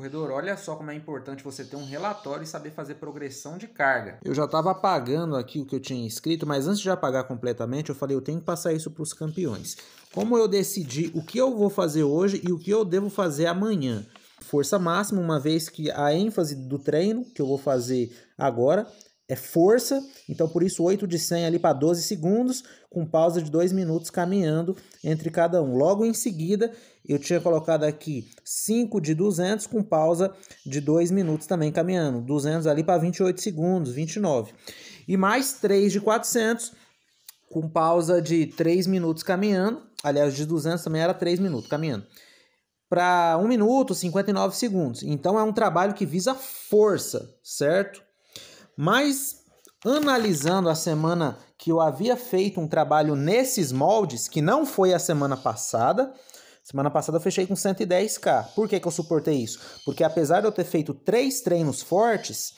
corredor, olha só como é importante você ter um relatório e saber fazer progressão de carga. Eu já estava apagando aqui o que eu tinha escrito, mas antes de apagar completamente, eu falei, eu tenho que passar isso para os campeões. Como eu decidi o que eu vou fazer hoje e o que eu devo fazer amanhã? Força máxima, uma vez que a ênfase do treino que eu vou fazer agora é força, então por isso 8 de 100 ali para 12 segundos, com pausa de 2 minutos caminhando entre cada um. Logo em seguida, eu tinha colocado aqui 5 de 200 com pausa de 2 minutos também caminhando, 200 ali para 28 segundos, 29. E mais 3 de 400 com pausa de 3 minutos caminhando, aliás, de 200 também era 3 minutos caminhando. Para 1 minuto, 59 segundos. Então é um trabalho que visa força, certo? Mas analisando a semana que eu havia feito um trabalho nesses moldes, que não foi a semana passada, semana passada eu fechei com 110k. Por que, que eu suportei isso? Porque apesar de eu ter feito três treinos fortes,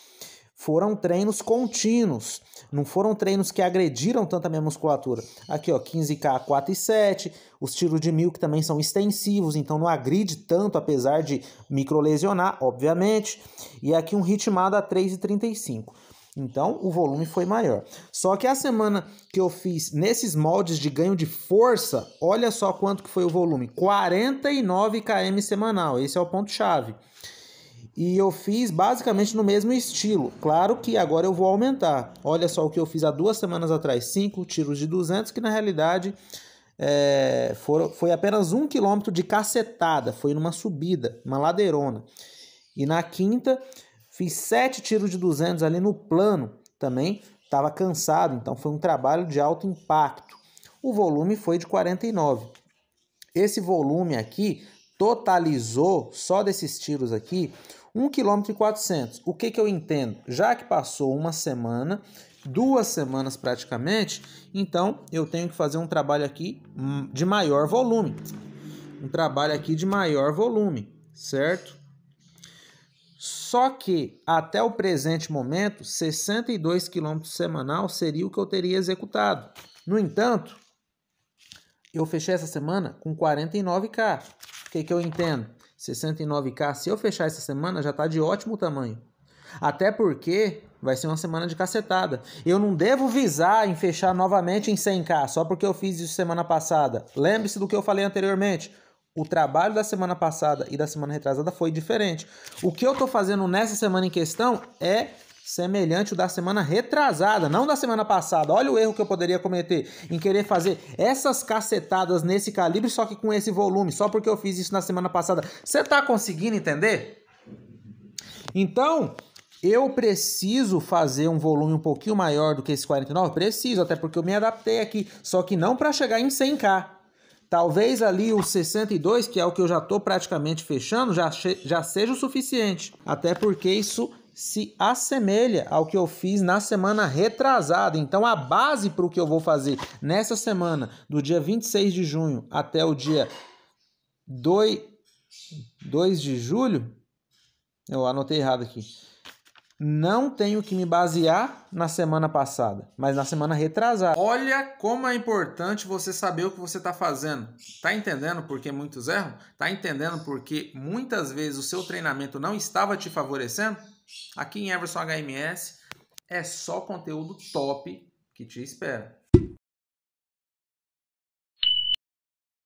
foram treinos contínuos, não foram treinos que agrediram tanto a minha musculatura. Aqui, ó, 15K, 4 e 7, os tiros de mil que também são extensivos, então não agride tanto, apesar de microlesionar, obviamente. E aqui um ritmado a 3,35. Então, o volume foi maior. Só que a semana que eu fiz nesses moldes de ganho de força, olha só quanto que foi o volume, 49 km semanal. Esse é o ponto chave. E eu fiz basicamente no mesmo estilo. Claro que agora eu vou aumentar. Olha só o que eu fiz há duas semanas atrás, cinco tiros de 200 que na realidade é, foram, foi apenas um quilômetro de cacetada, foi numa subida, uma ladeirona. E na quinta Fiz sete tiros de 200 ali no plano também, estava cansado, então foi um trabalho de alto impacto. O volume foi de 49. Esse volume aqui totalizou, só desses tiros aqui, 14 km e O que, que eu entendo? Já que passou uma semana, duas semanas praticamente, então eu tenho que fazer um trabalho aqui de maior volume. Um trabalho aqui de maior volume, certo? Só que até o presente momento, 62 km semanal seria o que eu teria executado. No entanto, eu fechei essa semana com 49k. O que, que eu entendo? 69k, se eu fechar essa semana, já está de ótimo tamanho. Até porque vai ser uma semana de cacetada. Eu não devo visar em fechar novamente em 100k, só porque eu fiz isso semana passada. Lembre-se do que eu falei anteriormente o trabalho da semana passada e da semana retrasada foi diferente. O que eu estou fazendo nessa semana em questão é semelhante ao da semana retrasada, não da semana passada. Olha o erro que eu poderia cometer em querer fazer essas cacetadas nesse calibre, só que com esse volume, só porque eu fiz isso na semana passada. Você está conseguindo entender? Então, eu preciso fazer um volume um pouquinho maior do que esse 49? Preciso, até porque eu me adaptei aqui, só que não para chegar em 100k. Talvez ali os 62, que é o que eu já estou praticamente fechando, já, já seja o suficiente. Até porque isso se assemelha ao que eu fiz na semana retrasada. Então, a base para o que eu vou fazer nessa semana, do dia 26 de junho até o dia 2, 2 de julho, eu anotei errado aqui. Não tenho que me basear na semana passada, mas na semana retrasada. Olha como é importante você saber o que você está fazendo. Tá entendendo por que muitos erram? Tá entendendo porque muitas vezes o seu treinamento não estava te favorecendo? Aqui em Everson HMS é só conteúdo top que te espera.